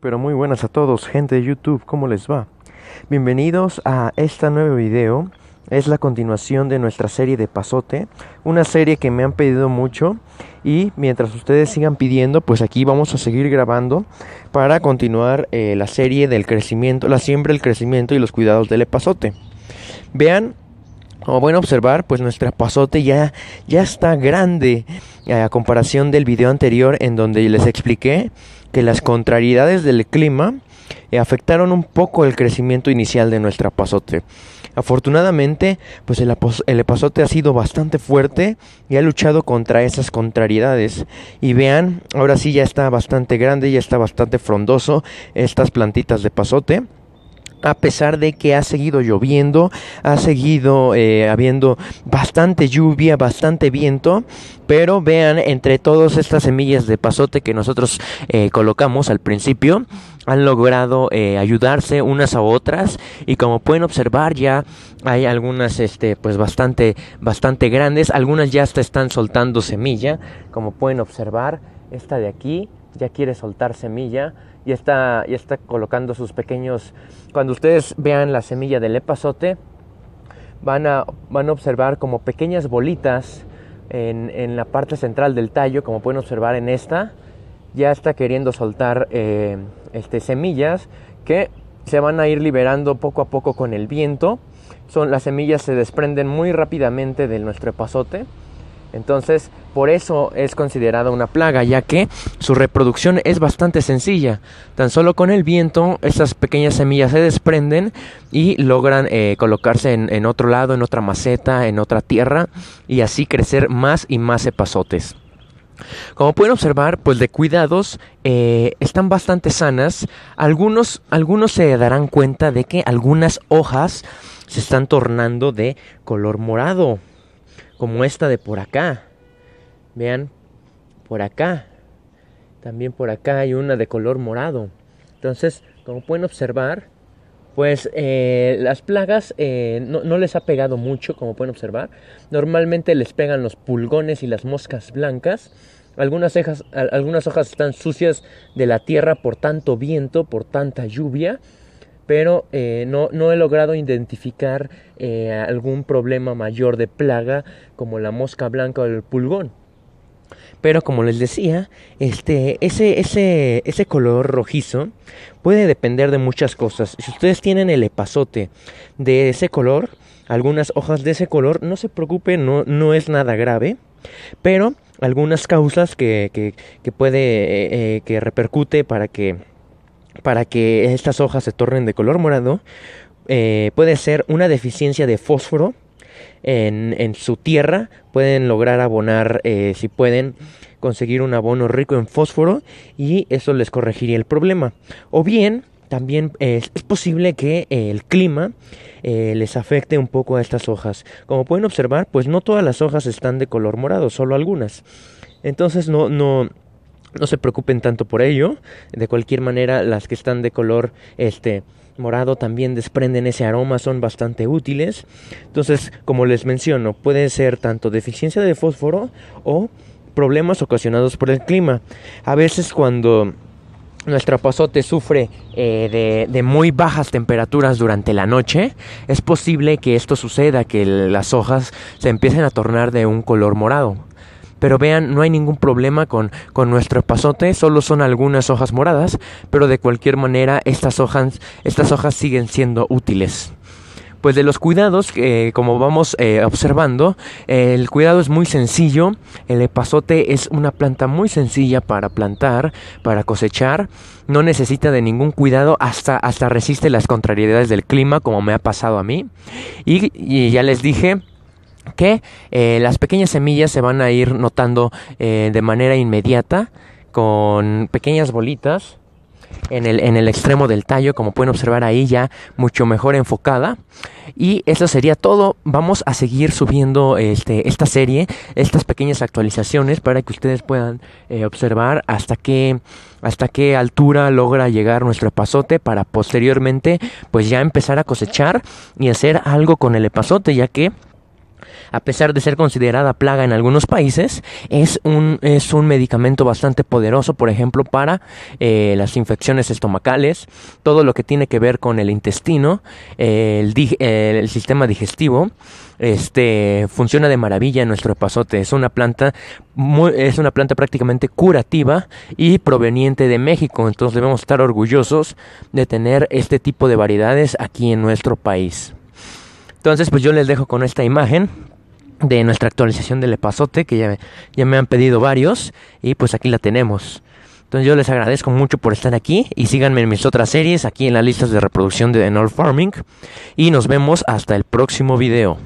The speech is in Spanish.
pero muy buenas a todos, gente de YouTube, ¿cómo les va? Bienvenidos a este nuevo video, es la continuación de nuestra serie de Pasote, una serie que me han pedido mucho y mientras ustedes sigan pidiendo, pues aquí vamos a seguir grabando para continuar eh, la serie del crecimiento, la siembra, el crecimiento y los cuidados del epazote. Vean como pueden observar, pues nuestra pasote ya, ya está grande eh, a comparación del video anterior en donde les expliqué que las contrariedades del clima eh, afectaron un poco el crecimiento inicial de nuestra pasote Afortunadamente, pues el, pasote ha sido bastante fuerte y ha luchado contra esas contrariedades. Y vean, ahora sí ya está bastante grande, ya está bastante frondoso estas plantitas de pasote a pesar de que ha seguido lloviendo, ha seguido eh, habiendo bastante lluvia, bastante viento, pero vean, entre todas estas semillas de pasote que nosotros eh, colocamos al principio, han logrado eh, ayudarse unas a otras y como pueden observar ya hay algunas este pues bastante bastante grandes algunas ya están soltando semilla como pueden observar esta de aquí ya quiere soltar semilla ya está, colocando sus pequeños... Cuando ustedes vean la semilla del epazote, van a, van a observar como pequeñas bolitas en, la parte central del tallo, como pueden observar en esta, ya está queriendo soltar eh, este, semillas que se van a ir liberando poco a poco con el viento. Son, las semillas se desprenden muy rápidamente de nuestro epazote. Entonces, por eso es considerada una plaga, ya que su reproducción es bastante sencilla. Tan solo con el viento, estas pequeñas semillas se desprenden y logran eh, colocarse en, otro lado, en otra maceta, en otra tierra, y así crecer más y más cepazotes. Como pueden observar, pues de cuidados eh, están bastante sanas. Algunos, algunos se darán cuenta de que algunas hojas se están tornando de color morado como esta de por acá. Vean, por acá. También por acá hay una de color morado. Entonces, como pueden observar, pues eh, las plagas eh, no, no, les ha pegado mucho, como pueden observar. Normalmente les pegan los pulgones y las moscas blancas. Algunas, cejas, algunas hojas están sucias de la tierra por tanto viento, por tanta lluvia pero eh, no, no, he logrado identificar eh, algún problema mayor de plaga como la mosca blanca o el pulgón. Pero como les decía, este, ese, ese, color rojizo puede depender de muchas cosas. Si ustedes tienen el epazote de ese color, algunas hojas de ese color, no se preocupen, no, no es nada grave. Pero algunas causas que, que, puede, eh, que repercute para que para que estas hojas se tornen de color morado eh, puede ser una deficiencia de fósforo en, su tierra. Pueden lograr abonar, eh, si pueden, conseguir un abono rico en fósforo y eso les corregiría el problema. O bien, también eh, es posible que el clima les afecte un poco a estas hojas. Como pueden observar, pues no todas las hojas están de color morado, solo algunas. Entonces no, no, no se preocupen tanto por ello. De cualquier manera, las que están de color este morado también desprenden ese aroma, son bastante útiles. Entonces, como les menciono, puede ser tanto deficiencia de fósforo o problemas ocasionados por el clima. A veces cuando nuestro pasote sufre eh, de, muy bajas temperaturas durante la noche, es posible que esto suceda, que las hojas se empiecen a tornar de un color morado. Pero vean, no hay ningún problema con, nuestro epazote, solo son algunas hojas moradas, pero de cualquier manera estas hojas, estas hojas siguen siendo útiles pues de los cuidados, como vamos eh, observando, el cuidado es muy sencillo. El epazote es una planta muy sencilla para plantar, para cosechar. No necesita de ningún cuidado, hasta, hasta resiste las contrariedades del clima, como me ha pasado a mí. y ya les dije, que eh, las pequeñas semillas se van a ir notando eh, de manera inmediata con pequeñas bolitas en el, en el, extremo del tallo, como pueden observar ahí ya mucho mejor enfocada. Y eso sería todo. Vamos a seguir subiendo este, esta serie, estas pequeñas actualizaciones para que ustedes puedan eh, observar hasta qué, hasta qué altura logra llegar nuestro epazote para posteriormente pues ya empezar a cosechar y hacer algo con el epazote, ya que a pesar de ser considerada plaga en algunos países, es un, es un medicamento bastante poderoso, por ejemplo, para eh, las infecciones estomacales, todo lo que tiene que ver con el intestino, el, sistema digestivo. Este funciona de maravilla en nuestro pasote. Es una planta es una planta prácticamente curativa y proveniente de México. Entonces debemos estar orgullosos de tener este tipo de variedades aquí en nuestro país. Entonces, pues yo les dejo con esta imagen de nuestra actualización del epazote, que ya, me han pedido varios, y pues aquí la tenemos. Entonces yo les agradezco mucho por estar aquí y síganme en mis otras series aquí en las listas de reproducción de The North Farming y nos vemos hasta el próximo video.